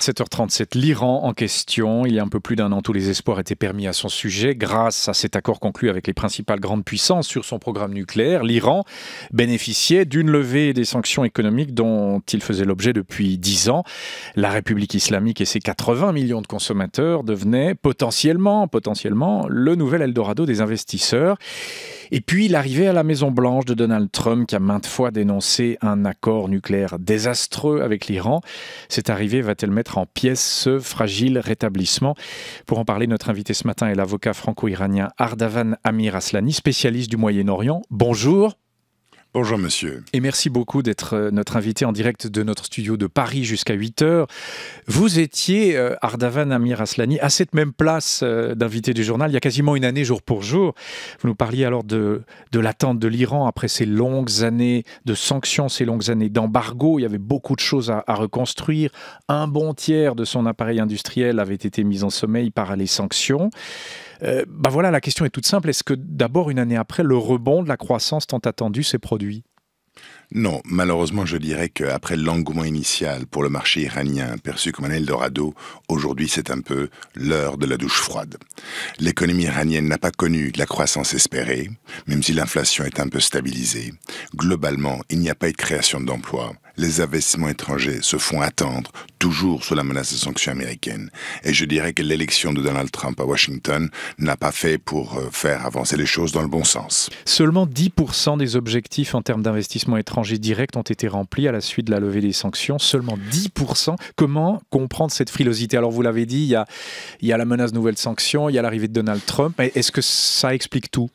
7h37, l'Iran en question. Il y a un peu plus d'un an, tous les espoirs étaient permis à son sujet grâce à cet accord conclu avec les principales grandes puissances sur son programme nucléaire. L'Iran bénéficiait d'une levée des sanctions économiques dont il faisait l'objet depuis dix ans. La République islamique et ses 80 millions de consommateurs devenaient potentiellement, potentiellement le nouvel Eldorado des investisseurs. Et puis l'arrivée à la Maison-Blanche de Donald Trump, qui a maintes fois dénoncé un accord nucléaire désastreux avec l'Iran. Cette arrivée va-t-elle mettre en pièces ce fragile rétablissement Pour en parler, notre invité ce matin est l'avocat franco-iranien Ardavan Amir Aslani, spécialiste du Moyen-Orient. Bonjour. Bonjour monsieur. Et merci beaucoup d'être euh, notre invité en direct de notre studio de Paris jusqu'à 8h. Vous étiez, euh, Ardavan Amir Aslani, à cette même place euh, d'invité du journal il y a quasiment une année jour pour jour. Vous nous parliez alors de, de l'attente de l'Iran après ces longues années de sanctions, ces longues années d'embargo. Il y avait beaucoup de choses à reconstruire. Un bon tiers de son appareil industriel avait été mis en sommeil par les sanctions. Euh, bah voilà, la question est toute simple. Est-ce que d'abord, une année après, le rebond de la croissance tant attendue s'est produit non, malheureusement, je dirais qu'après l'engouement initial pour le marché iranien, perçu comme un Eldorado, aujourd'hui c'est un peu l'heure de la douche froide. L'économie iranienne n'a pas connu la croissance espérée, même si l'inflation est un peu stabilisée. Globalement, il n'y a pas eu de création d'emplois les investissements étrangers se font attendre, toujours sous la menace des sanctions américaines. Et je dirais que l'élection de Donald Trump à Washington n'a pas fait pour euh, faire avancer les choses dans le bon sens. Seulement 10% des objectifs en termes d'investissement étranger direct ont été remplis à la suite de la levée des sanctions. Seulement 10%. Comment comprendre cette frilosité Alors vous l'avez dit, il y a, la menace de nouvelles sanctions, il y a l'arrivée de Donald Trump. Est-ce que ça explique tout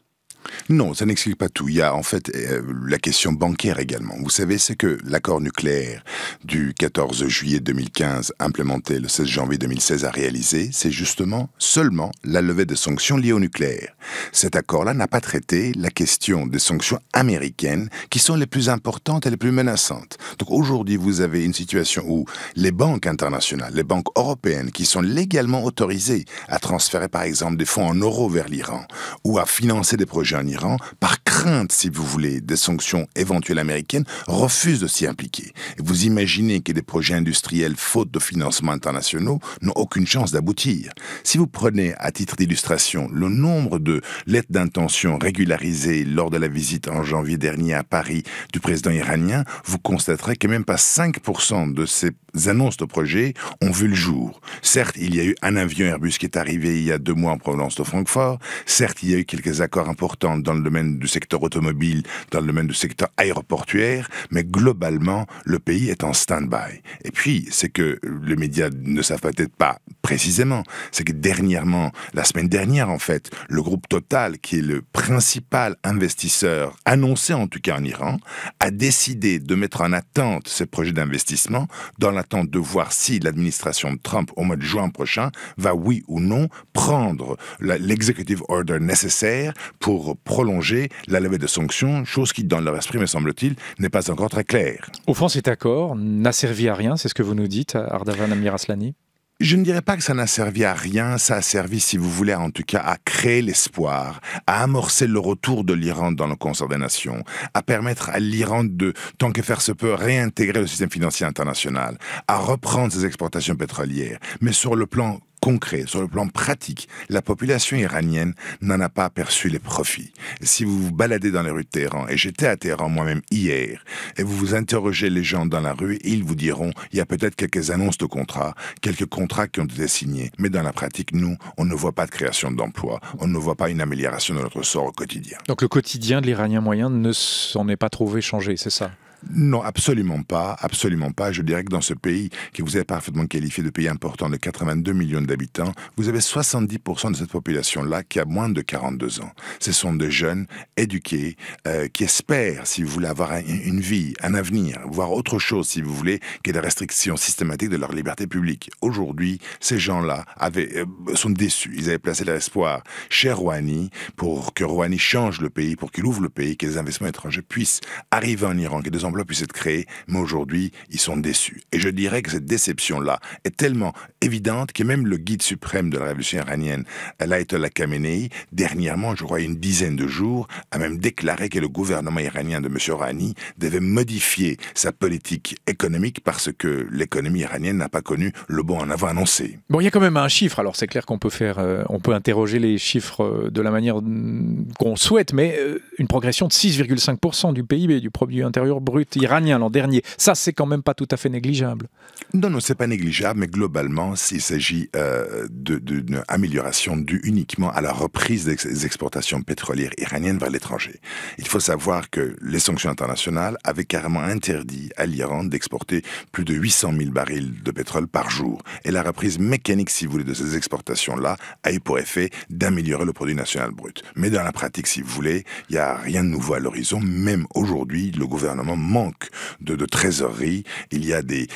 non, ça n'explique pas tout. Il y a en fait euh, la question bancaire également. Vous savez, c'est que l'accord nucléaire du 14 juillet 2015, implémenté le 16 janvier 2016, a réalisé, c'est justement seulement la levée des sanctions liées au nucléaire. Cet accord-là n'a pas traité la question des sanctions américaines qui sont les plus importantes et les plus menaçantes. Donc aujourd'hui, vous avez une situation où les banques internationales, les banques européennes qui sont légalement autorisées à transférer par exemple des fonds en euros vers l'Iran ou à financer des projets en Iran, par crainte, si vous voulez, des sanctions éventuelles américaines, refusent de s'y impliquer. vous imaginez que des projets industriels, faute de financement internationaux, n'ont aucune chance d'aboutir. Si vous prenez, à titre d'illustration, le nombre de lettres d'intention régularisées lors de la visite en janvier dernier à Paris du président iranien, vous constaterez que même pas 5% de ces annonces de projets ont vu le jour. Certes, il y a eu un avion Airbus qui est arrivé il y a deux mois en provenance de Francfort. Certes, il y a eu quelques accords importants dans, le domaine du secteur automobile, dans le domaine du secteur aéroportuaire, mais globalement, le pays est en stand-by. Et puis, c'est que les médias ne savent peut-être pas précisément, c'est que dernièrement, la semaine dernière en fait, le groupe Total, qui est le principal investisseur annoncé en tout cas en Iran, a décidé de mettre en attente ces projets d'investissement, dans l'attente de voir si l'administration de Trump, au mois de juin prochain, va oui ou non prendre l'executive order nécessaire pour prolonger la levée de sanctions, chose qui, dans leur esprit, me semble-t-il, n'est pas encore très claire. Au fond, cet accord n'a servi à rien, c'est ce que vous nous dites, Ardavan Amir Aslani je ne dirais pas que ça n'a servi à rien, ça a servi, si vous voulez, en tout cas, à créer l'espoir, à amorcer le retour de l'Iran dans le concert des nations, à permettre à l'Iran de, tant que faire se peut, réintégrer le système financier international, à reprendre ses exportations pétrolières, mais sur le plan concret, sur le plan pratique, la population iranienne n'en a pas aperçu les profits. Si vous vous baladez dans les rues de Téhéran, et j'étais à Téhéran moi-même hier, et vous vous interrogez les gens dans la rue, ils vous diront, il y a peut-être quelques annonces de contrats, quelques contrats qui ont été signés, mais dans la pratique, nous, on ne voit pas de création d'emplois, on ne voit pas une amélioration de notre sort au quotidien. Donc le quotidien de l'Iranien moyen ne s'en est pas trouvé changé, c'est ça non, absolument pas, absolument pas. Je dirais que dans ce pays, que vous avez parfaitement qualifié de pays important de 82 millions d'habitants, vous avez 70% de cette population-là qui a moins de 42 ans. Ce sont des jeunes éduqués euh, qui espèrent, si vous voulez, avoir une vie, un avenir, voire autre chose, si vous voulez, que des restrictions systématiques de leur liberté publique. Aujourd'hui, ces gens-là euh, sont déçus. Ils avaient placé leur espoir chez Rouhani pour que Rouhani change le pays, pour qu'il ouvre le pays, que les investissements étrangers puissent arriver en Iran, que emploi puisse être créé, mais aujourd'hui, ils sont déçus. Et je dirais que cette déception-là est tellement évidente que même le guide suprême de la révolution iranienne, Ayatollah Khamenei, dernièrement, je crois une dizaine de jours, a même déclaré que le gouvernement iranien de M. Rouhani devait modifier sa politique économique parce que l'économie iranienne n'a pas connu le bon en avant annoncé. Bon, il y a quand même un chiffre, alors c'est clair qu'on peut faire, euh, on peut interroger les chiffres euh, de la manière mm, qu'on souhaite, mais euh, une progression de 6,5% du PIB, du produit intérieur brut iranien l'an dernier. Ça, c'est quand même pas tout à fait négligeable. Non, non, c'est pas négligeable, mais globalement, s'il s'agit euh, d'une amélioration due uniquement à la reprise des exportations pétrolières iraniennes vers l'étranger. Il faut savoir que les sanctions internationales avaient carrément interdit à l'Iran d'exporter plus de 800 000 barils de pétrole par jour. Et la reprise mécanique, si vous voulez, de ces exportations-là a eu pour effet d'améliorer le produit national brut. Mais dans la pratique, si vous voulez, il n'y a rien de nouveau à l'horizon. Même aujourd'hui, le gouvernement manque de, trésorerie. Il y a des,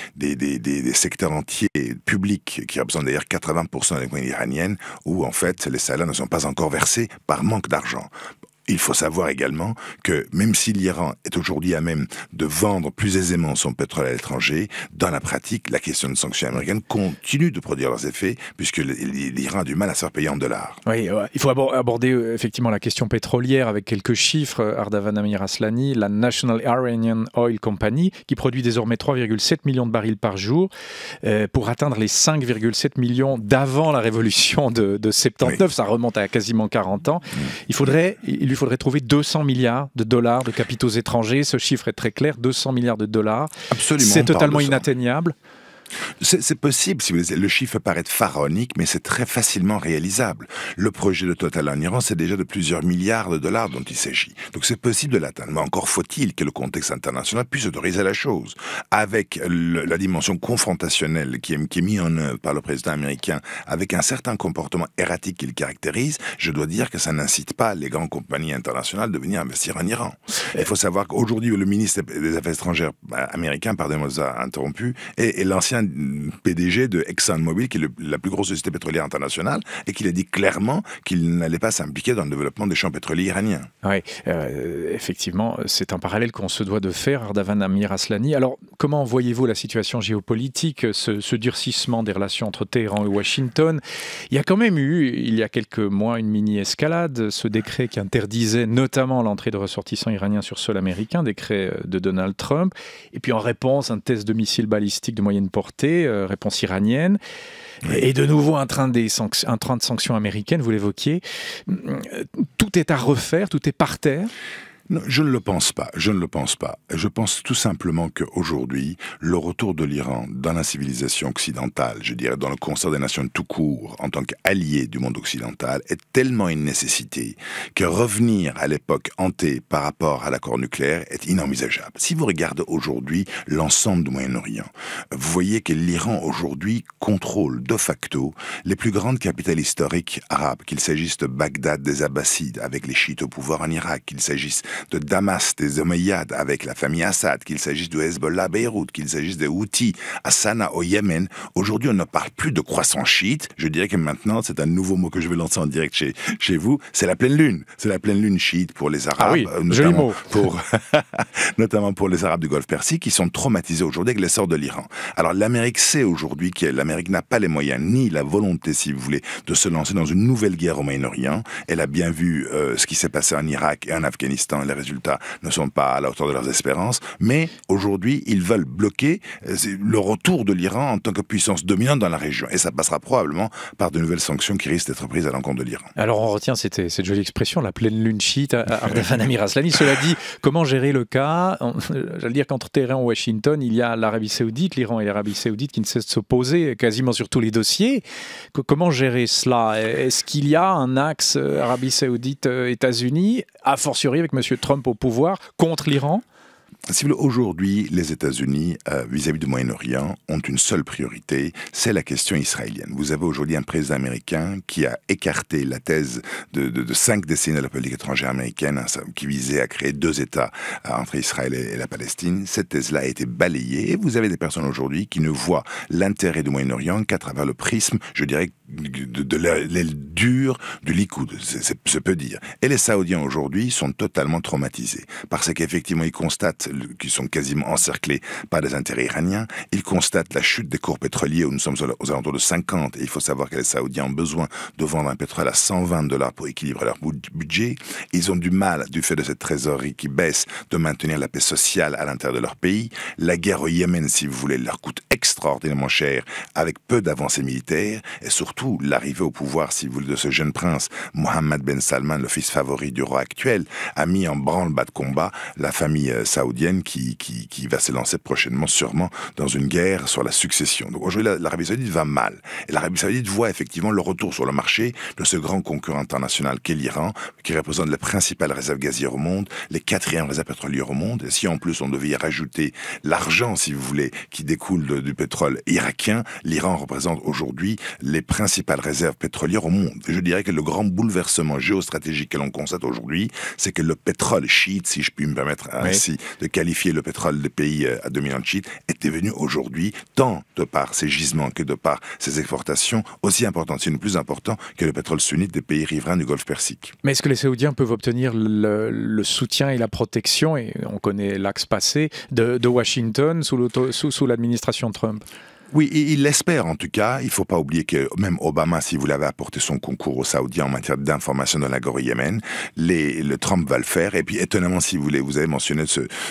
secteurs entiers publics qui ont besoin d'ailleurs 80% de l'économie iranienne où en fait les salaires ne sont pas encore versés par manque d'argent. Il faut savoir également que même si l'Iran est aujourd'hui à même de vendre plus aisément son pétrole à l'étranger, dans la pratique, la question de sanctions américaines continue de produire leurs effets puisque l'Iran a du mal à se faire payer en dollars. Oui, euh, il faut aborder euh, effectivement la question pétrolière avec quelques chiffres. Ardavan Amir Aslani, la National Iranian Oil Company, qui produit désormais 3,7 millions de barils par jour euh, pour atteindre les 5,7 millions d'avant la révolution de, 79. Ça remonte à quasiment 40 ans. Mm. Il faudrait, il il faudrait trouver 200 milliards de dollars de capitaux étrangers. Ce chiffre est très clair, 200 milliards de dollars. C'est totalement inatteignable. C'est possible, si vous Le chiffre paraît paraître pharaonique, mais c'est très facilement réalisable. Le projet de Total en Iran, c'est déjà de plusieurs milliards de dollars dont il s'agit. Donc c'est possible de l'atteindre. Mais encore faut-il que le contexte international puisse autoriser la chose. Avec la dimension confrontationnelle qui est, qui est mise en œuvre par le président américain, avec un certain comportement erratique qu'il caractérise, je dois dire que ça n'incite pas les grandes compagnies internationales de venir investir en Iran. Il faut savoir qu'aujourd'hui, le ministre des Affaires étrangères euh, américain, pardonnez-moi, interrompu, et l'ancien PDG de ExxonMobil, qui est la plus grosse société pétrolière internationale, et qu'il a dit clairement qu'il n'allait pas s'impliquer dans le développement des champs pétroliers iraniens. Oui, euh, effectivement, c'est un parallèle qu'on se doit de faire, Ardavan Amir Aslani. Alors, comment voyez-vous la situation géopolitique, ce, ce durcissement des relations entre Téhéran et Washington Il y a quand même eu, il y a quelques mois, une mini-escalade, ce décret qui interdisait notamment l'entrée de ressortissants iraniens sur sol américain, décret euh, de Donald Trump, et puis en réponse, un test de missiles balistiques de moyenne portée euh, réponse iranienne. Et de nouveau, un train de sanctions américaines, vous l'évoquiez. Tout est à refaire, tout est par terre. Je ne le pense pas. Je ne le pense pas. Je pense tout simplement qu'aujourd'hui, le retour de l'Iran dans la civilisation occidentale, je dirais dans le concert des nations tout court, en tant qu'allié du monde occidental, est tellement une nécessité que revenir à l'époque hantée par rapport à l'accord nucléaire est inenvisageable. Si vous regardez aujourd'hui l'ensemble du Moyen-Orient, vous voyez que l'Iran aujourd'hui contrôle de facto les plus grandes capitales historiques arabes, qu'il s'agisse de Bagdad des Abbassides avec les chiites au pouvoir en Irak, qu'il s'agisse de Damas, des Omeyyades avec la famille Assad, qu'il s'agisse de Hezbollah à Beyrouth, qu'il s'agisse des Houthis à Sanaa au Yémen, aujourd'hui on ne parle plus de croissance chiite. Je dirais que maintenant, c'est un nouveau mot que je vais lancer en direct chez, chez vous, c'est la pleine lune. C'est la pleine lune chiite pour les Arabes, ah oui, euh, notamment, Pour, notamment pour les Arabes du Golfe Persique, qui sont traumatisés aujourd'hui avec l'essor de l'Iran. Alors l'Amérique sait aujourd'hui que l'Amérique n'a pas les moyens, ni la volonté, si vous voulez, de se lancer dans une nouvelle guerre au Moyen-Orient. Elle a bien vu euh, ce qui s'est passé en Irak et en Afghanistan les résultats ne sont pas à la hauteur de leurs espérances, mais aujourd'hui, ils veulent bloquer euh, le retour de l'Iran en tant que puissance dominante dans la région. Et ça passera probablement par de nouvelles sanctions qui risquent d'être prises à l'encontre de l'Iran. Alors on retient cette, cette jolie expression, la pleine lune chiite, hein, euh, Amir Aslani. Cela dit, comment gérer le cas euh, J'allais dire qu'entre terrain et Washington, il y a l'Arabie saoudite, l'Iran et l'Arabie saoudite qui ne cessent de s'opposer quasiment sur tous les dossiers. comment gérer cela Est-ce qu'il y a un axe Arabie saoudite-États-Unis, a fortiori avec M. Trump au pouvoir contre l'Iran si aujourd'hui, les États-Unis, euh, vis-à-vis du Moyen-Orient, ont une seule priorité, c'est la question israélienne. Vous avez aujourd'hui un président américain qui a écarté la thèse de, cinq décennies de la politique étrangère américaine, hein, qui visait à créer deux États euh, entre Israël et, la Palestine. Cette thèse-là a été balayée. Et vous avez des personnes aujourd'hui qui ne voient l'intérêt du Moyen-Orient qu'à travers le prisme, je dirais, de, l'aile dure du Likoud, se peut dire. Et les Saoudiens aujourd'hui sont totalement traumatisés, parce qu'effectivement ils constatent qu'ils sont quasiment encerclés par des intérêts iraniens, ils constatent la chute des cours pétroliers où nous sommes aux alentours de 50, et il faut savoir que les Saoudiens ont besoin de vendre un pétrole à 120 dollars pour équilibrer leur budget, ils ont du mal, du fait de cette trésorerie qui baisse, de maintenir la paix sociale à l'intérieur de leur pays, la guerre au Yémen, si vous voulez, leur coûte extraordinairement cher, avec peu d'avancées militaires, et surtout tout l'arrivée au pouvoir, si vous voulez, de ce jeune prince, Mohammed Ben Salman, le fils favori du roi actuel, a mis en branle bas de combat la famille euh, saoudienne qui, qui, qui va lancer prochainement, sûrement, dans une guerre sur la succession. Donc aujourd'hui, l'Arabie saoudite va mal. Et l'Arabie saoudite voit effectivement le retour sur le marché de ce grand concurrent international qu'est l'Iran, qui représente les principales réserves gazières au monde, les quatrièmes réserves pétrolières au monde. Et si en plus on devait y rajouter l'argent, si vous voulez, qui découle du pétrole irakien, l'Iran représente aujourd'hui les principales principale réserve pétrolière au monde. je dirais que le grand bouleversement géostratégique que l'on constate aujourd'hui, c'est que le pétrole chiite, si je puis me permettre ainsi de qualifier le pétrole des pays euh, à dominante chiite, est devenu aujourd'hui, tant de par ses gisements que de par ses exportations, aussi important, sinon plus important, que le pétrole sunnite des pays riverains du Golfe Persique. Mais est-ce que les Saoudiens peuvent obtenir le, soutien et la protection, et on connaît l'axe passé, de, de Washington sous l'administration Trump oui, il l'espère en tout cas. Il ne faut pas oublier que même Obama, si vous l'avez apporté son concours aux Saoudiens en matière d'information dans la gorille Yémen, le Trump va le faire. Et puis étonnamment, si vous voulez, vous avez mentionné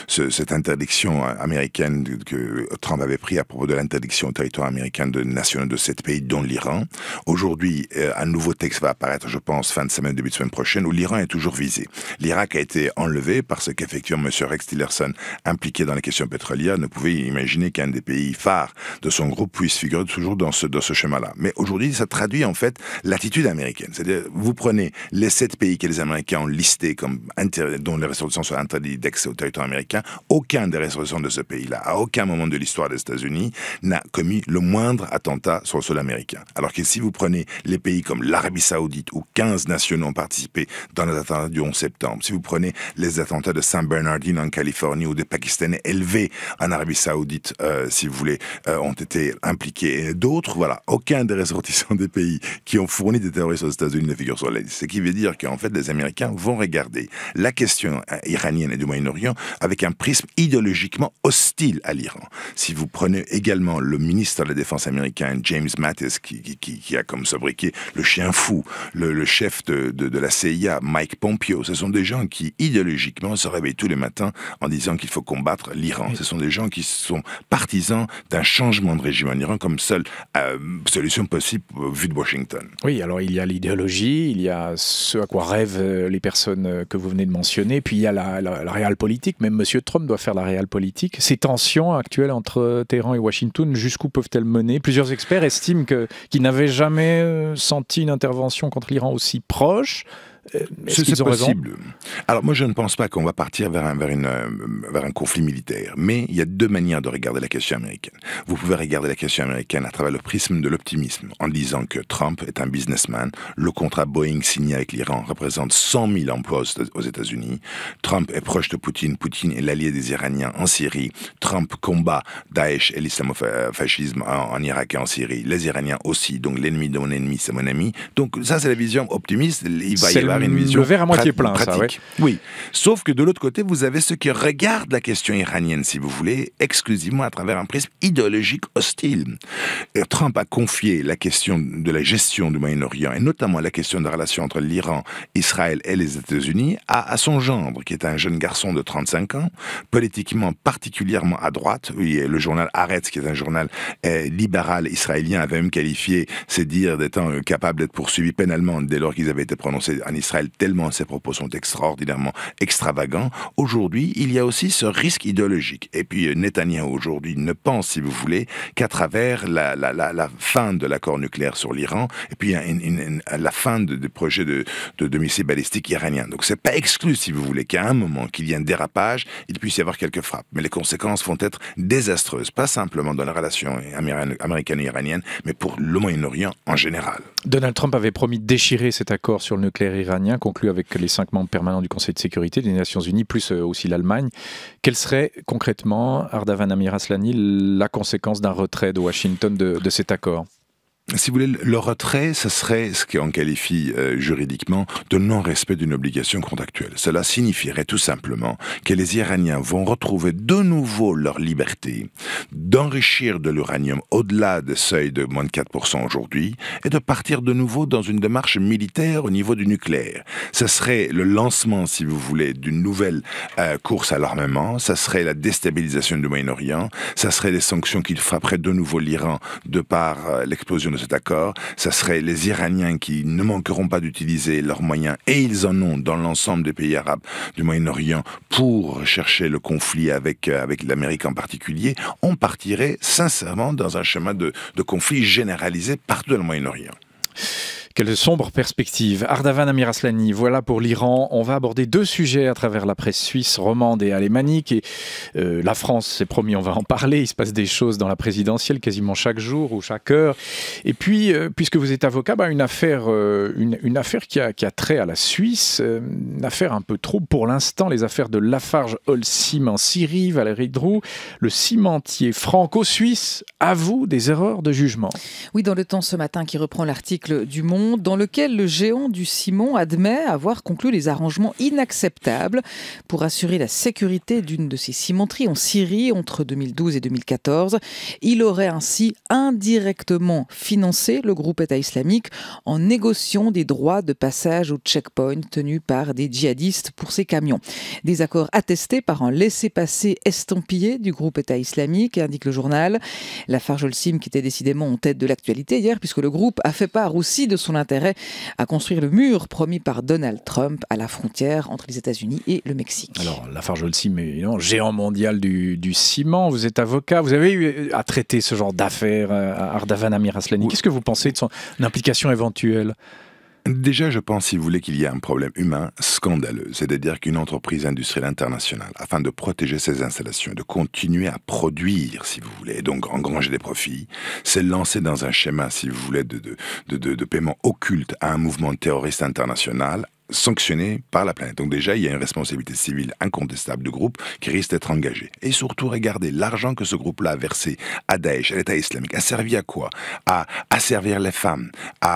cette interdiction euh, américaine que Trump avait pris à propos de l'interdiction au territoire américain de nationaux de sept pays, dont l'Iran. Aujourd'hui, euh, un nouveau texte va apparaître, je pense, fin de semaine, début de semaine prochaine, où l'Iran est toujours visé. L'Irak a été enlevé parce qu'effectivement, M. Rex Tillerson, impliqué dans la question pétrolière, ne pouvait imaginer qu'un des pays phares de son en gros figurer toujours dans ce, dans ce schéma-là. Mais aujourd'hui, ça traduit en fait l'attitude américaine. C'est-à-dire, vous prenez les sept pays que les Américains ont listés comme dont les résolutions sont interdites d'accès au territoire américain. Aucun des résolutions de ce pays-là, à aucun moment de l'histoire des États-Unis, n'a commis le moindre attentat sur le sol américain. Alors que si vous prenez les pays comme l'Arabie Saoudite, où 15 nationaux ont participé dans les attentats du 11 septembre, si vous prenez les attentats de San Bernardino en Californie, où des Pakistanais élevés en Arabie Saoudite, euh, si vous voulez, euh, ont été impliqués d'autres, voilà, aucun des ressortissants des pays qui ont fourni des terroristes aux États-Unis ne figure sur la liste. Ce qui veut dire qu'en fait, les Américains vont regarder la question euh, iranienne et du Moyen-Orient avec un prisme idéologiquement hostile à l'Iran. Si vous prenez également le ministre de la Défense américain, James Mattis, qui, qui, qui a comme sobriquet le chien fou, le, chef de, de, de la CIA, Mike Pompeo, ce sont des gens qui idéologiquement se réveillent tous les matins en disant qu'il faut combattre l'Iran. Ce sont des gens qui sont partisans d'un changement de régime en Iran comme seule euh, solution possible euh, vue de Washington. Oui, alors il y a l'idéologie, il y a ce à quoi rêvent euh, les personnes que vous venez de mentionner, puis il y a la, la, réelle politique. Même M. Trump doit faire la réelle politique. Ces tensions actuelles entre Téhéran et Washington, jusqu'où peuvent-elles mener Plusieurs experts estiment qu'ils n'avaient jamais senti une intervention contre l'Iran aussi proche. Euh, c'est ce possible. Alors moi, je ne pense pas qu'on va partir vers un, une, euh, un conflit militaire. Mais il y a deux manières de regarder la question américaine. Vous pouvez regarder la question américaine à travers le prisme de l'optimisme, en disant que Trump est un businessman. Le contrat Boeing signé avec l'Iran représente 100 000 emplois aux États-Unis. Trump est proche de Poutine. Poutine est l'allié des Iraniens en Syrie. Trump combat Daesh et l'islamofascisme en, Irak et en Syrie. Les Iraniens aussi. Donc l'ennemi de mon ennemi, c'est mon ami. Donc ça, c'est la vision optimiste. Il va le verre à moitié plein, ça, Oui. Sauf que de l'autre côté, vous avez ceux qui regardent la question iranienne, si vous voulez, exclusivement à travers un prisme idéologique hostile. Euh, Trump a confié la question de la gestion du Moyen-Orient, et notamment la question de la relation entre l'Iran, Israël et les États-Unis, à, son gendre, qui est un jeune garçon de 35 ans, politiquement particulièrement à droite. Oui, le journal Haaretz, qui est un journal euh, libéral israélien, avait même qualifié ces dires d'étant euh, capables d'être poursuivis pénalement dès lors qu'ils avaient été prononcés en Israël Israël tellement ses propos sont extraordinairement extravagants, aujourd'hui, il y a aussi ce risque idéologique. Et puis euh, Netanyahu aujourd'hui ne pense, si vous voulez, qu'à travers la, fin de l'accord nucléaire sur l'Iran et puis la fin du projets de projet de, de, missiles balistiques iraniens. Donc c'est pas exclu, si vous voulez, qu'à un moment qu'il y ait un dérapage, il puisse y avoir quelques frappes. Mais les conséquences vont être désastreuses, pas simplement dans la relation américaine-iranienne, mais pour le Moyen-Orient en général. Donald Trump avait promis de déchirer cet accord sur le nucléaire iranien conclu avec les cinq membres permanents du Conseil de sécurité des Nations Unies, plus euh, aussi l'Allemagne. Quelle serait concrètement, Ardavan Amir la conséquence d'un retrait de Washington de cet accord si vous voulez, le retrait, ce serait ce qu'on qualifie euh, juridiquement de non-respect d'une obligation contractuelle. Cela signifierait tout simplement que les Iraniens vont retrouver de nouveau leur liberté d'enrichir de l'uranium au-delà des seuils de moins de 4% aujourd'hui et de partir de nouveau dans une démarche militaire au niveau du nucléaire. Ce serait le lancement, si vous voulez, d'une nouvelle euh, course à l'armement, ça serait la déstabilisation du Moyen-Orient, ça serait les sanctions qui frapperaient de nouveau l'Iran de par euh, l'explosion cet accord, ça serait les Iraniens qui ne manqueront pas d'utiliser leurs moyens, et ils en ont dans l'ensemble des pays arabes du Moyen-Orient, pour chercher le conflit avec, euh, avec l'Amérique en particulier, on partirait sincèrement dans un chemin de, de conflit généralisé partout dans le Moyen-Orient. Quelle sombre perspective. Ardavan Amiraslani, voilà pour l'Iran. On va aborder deux sujets à travers la presse suisse, romande et alémanique. Et euh, la France, c'est promis, on va en parler. Il se passe des choses dans la présidentielle quasiment chaque jour ou chaque heure. Et puis, euh, puisque vous êtes avocat, bah, une, affaire, euh, une, affaire qui a, trait à la Suisse, une affaire un peu trop pour l'instant, les affaires de Lafarge-Holcim en Syrie, Valérie Drou, le cimentier franco-suisse avoue des erreurs de jugement. Oui, dans le temps ce matin qui reprend l'article du Monde, dans lequel le géant du ciment admet avoir conclu des arrangements inacceptables pour assurer la sécurité d'une de ses cimenteries en Syrie entre 2012 et 2014. Il aurait ainsi indirectement financé le groupe État islamique en négociant des droits de passage au checkpoint tenus par des djihadistes pour ses camions. Des accords attestés par un laissez-passer estampillé du groupe État islamique, indique le journal. La Sim qui était décidément en tête de l'actualité hier, puisque le groupe a fait part aussi de son intérêt à construire le mur promis par Donald Trump à la frontière entre les États-Unis et le Mexique. Alors, Lafarge aussi, mais non, géant mondial du, ciment, vous êtes avocat, vous avez eu euh, à traiter ce genre d'affaires euh, à Ardavan Amiraslani. Qu'est-ce que vous pensez de son implication éventuelle Déjà, je pense, si vous voulez, qu'il y a un problème humain scandaleux, c'est-à-dire qu'une entreprise industrielle internationale, afin de protéger ses installations, de continuer à produire, si vous voulez, et donc engranger des profits, s'est lancée dans un schéma, si vous voulez, de, de, de, paiement occulte à un mouvement terroriste international sanctionné par la planète. Donc déjà, il y a une responsabilité civile incontestable de groupe qui risque d'être engagée. Et surtout, regardez, l'argent que ce groupe-là a versé à Daesh, à l'État islamique, a servi à quoi à, à servir les femmes, à,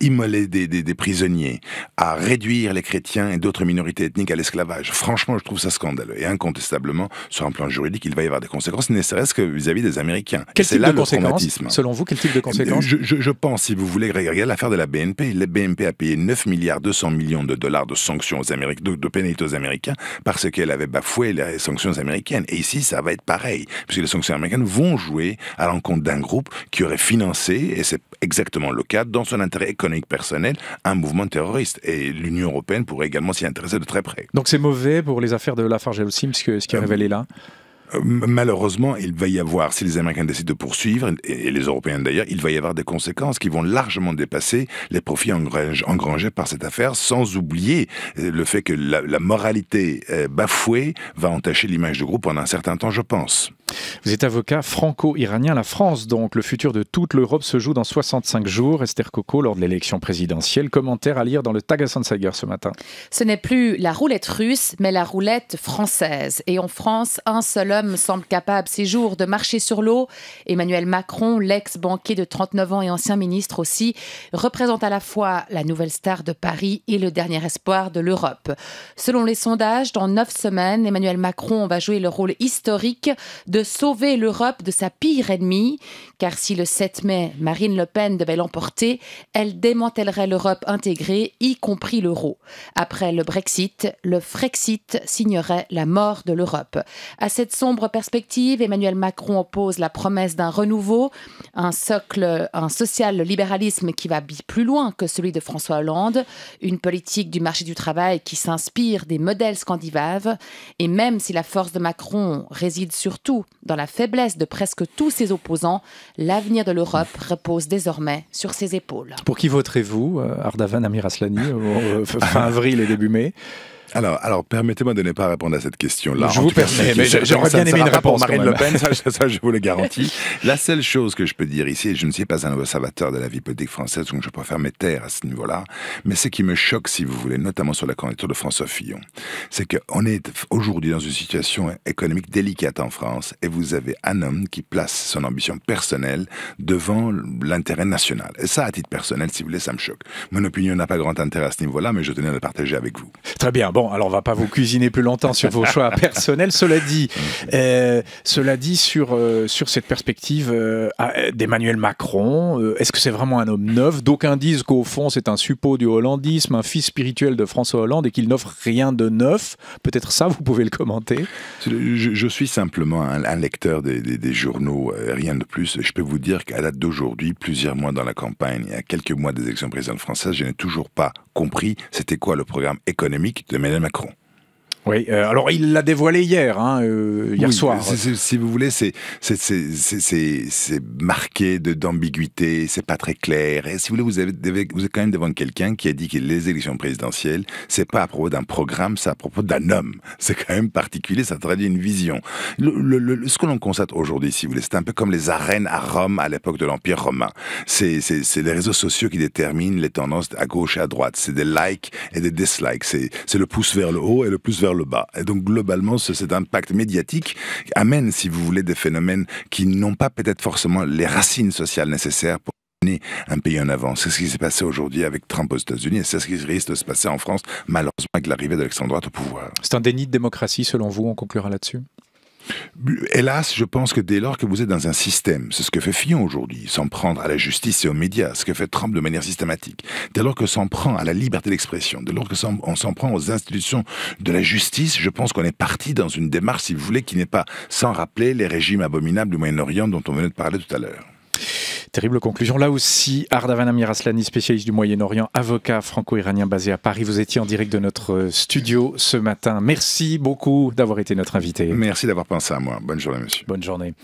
immoler des, prisonniers, à réduire les chrétiens et d'autres minorités ethniques à l'esclavage. Franchement, je trouve ça scandaleux. Et incontestablement, sur un plan juridique, il va y avoir des conséquences, ne serait-ce que vis-à-vis des Américains. Quel type là de conséquences, selon vous, quel type de conséquences je, pense, si vous voulez, regarder l'affaire de la BNP. La BNP a payé 9 milliards de millions de dollars de sanctions aux Américains, de, de pénalités aux Américains, parce qu'elle avait bafoué les sanctions américaines. Et ici, ça va être pareil, puisque les sanctions américaines vont jouer à l'encontre d'un groupe qui aurait financé, et c'est exactement le cas, dans son intérêt économique personnel, un mouvement terroriste. Et l'Union européenne pourrait également s'y intéresser de très près. Donc c'est mauvais pour les affaires de Lafarge et Sim, ce qui est euh, révélé là euh, malheureusement, il va y avoir, si les Américains décident de poursuivre, et les Européens d'ailleurs, il va y avoir des conséquences qui vont largement dépasser les profits engrangés par cette affaire, sans oublier euh, le fait que la, moralité euh, bafouée va entacher l'image du groupe pendant un certain temps, je pense. Vous êtes avocat franco-iranien. La France, donc, le futur de toute l'Europe se joue dans 65 jours. Esther Coco, lors de l'élection présidentielle. Commentaire à lire dans le tagessender Sager ce matin. Ce n'est plus la roulette russe, mais la roulette française. Et en France, un seul homme semble capable ces jours de marcher sur l'eau. Emmanuel Macron, l'ex-banquier de 39 ans et ancien ministre aussi, représente à la fois la nouvelle star de Paris et le dernier espoir de l'Europe. Selon les sondages, dans neuf semaines, Emmanuel Macron va jouer le rôle historique de de sauver l'Europe de sa pire ennemie, car si le 7 mai, Marine Le Pen devait l'emporter, elle démantèlerait l'Europe intégrée, y compris l'euro. Après le Brexit, le Frexit signerait la mort de l'Europe. À cette sombre perspective, Emmanuel Macron oppose la promesse d'un renouveau, un socle, un social-libéralisme qui va plus loin que celui de François Hollande, une politique du marché du travail qui s'inspire des modèles scandinaves, et même si la force de Macron réside surtout dans la faiblesse de presque tous ses opposants, l'avenir de l'Europe repose désormais sur ses épaules. Pour qui voterez-vous, euh, Ardavan Amiraslani, fin avril et début mai alors, alors permettez-moi de ne pas répondre à cette question-là. Je vous permets, mais j'aurais bien aimé une rapport Marine Le Pen, ça, je vous le garantis. la seule chose que je peux dire ici, et je ne suis pas un observateur de la vie politique française, donc je préfère mes taire à ce niveau-là, mais ce qui me choque, si vous voulez, notamment sur la candidature de François Fillon, c'est qu'on on est aujourd'hui dans une situation économique délicate en France, et vous avez un homme qui place son ambition personnelle devant l'intérêt national. Et ça, à titre personnel, si vous voulez, ça me choque. Mon opinion n'a pas grand intérêt à ce niveau-là, mais je tenais à le partager avec vous. Très bien. Bon, alors on va pas vous cuisiner plus longtemps sur vos choix personnels. Cela dit, euh, cela dit sur, euh, sur cette perspective euh, d'Emmanuel Macron, est-ce que c'est vraiment un homme neuf D'aucuns disent qu'au fond c'est un suppôt du hollandisme, un fils spirituel de François Hollande et qu'il n'offre rien de neuf. Peut-être ça, vous pouvez le commenter. Je, suis simplement un, lecteur des, journaux, rien de plus. Je peux vous dire qu'à date d'aujourd'hui, plusieurs mois dans la campagne, il y a quelques mois des élections présidentielles françaises, je n'ai toujours pas compris c'était quoi le programme économique de Emmanuel Macron. Oui, euh, alors il l'a dévoilé hier, hein, euh, hier soir. Si si vous voulez, c'est marqué d'ambiguïté, c'est pas très clair. Et si vous voulez, vous, avez, vous êtes quand même devant quelqu'un qui a dit que les élections présidentielles, c'est pas à propos d'un programme, c'est à propos d'un homme. C'est quand même particulier, ça traduit une vision. Le, le, ce que l'on constate aujourd'hui, si vous voulez, c'est un peu comme les arènes à Rome à l'époque de l'Empire romain. C'est les réseaux sociaux qui déterminent les tendances à gauche et à droite. C'est des likes et des dislikes. C'est le pouce vers le haut et le pouce vers le et donc globalement, cet impact médiatique amène, si vous voulez, des phénomènes qui n'ont pas peut-être forcément les racines sociales nécessaires pour mener un pays en avant. C'est ce qui s'est passé aujourd'hui avec Trump aux États-Unis et c'est ce qui risque de se passer en France, malheureusement, avec l'arrivée de l'extrême droite au pouvoir. C'est un déni de démocratie, selon vous On conclura là-dessus Hélas, je pense que dès lors que vous êtes dans un système, c'est ce que fait Fillon aujourd'hui, s'en prendre à la justice et aux médias, ce que fait Trump de manière systématique, dès lors que s'en prend à la liberté d'expression, dès lors que on s'en prend aux institutions de la justice, je pense qu'on est parti dans une démarche, si vous voulez, qui n'est pas sans rappeler les régimes abominables du Moyen-Orient dont on venait de parler tout à l'heure terrible conclusion. Là aussi, Ardavan Amiraslani, spécialiste du Moyen-Orient, avocat franco-iranien basé à Paris. Vous étiez en direct de notre euh, studio ce matin. Merci beaucoup d'avoir été notre invité. Merci d'avoir pensé à moi. Bonne journée, monsieur. Bonne journée.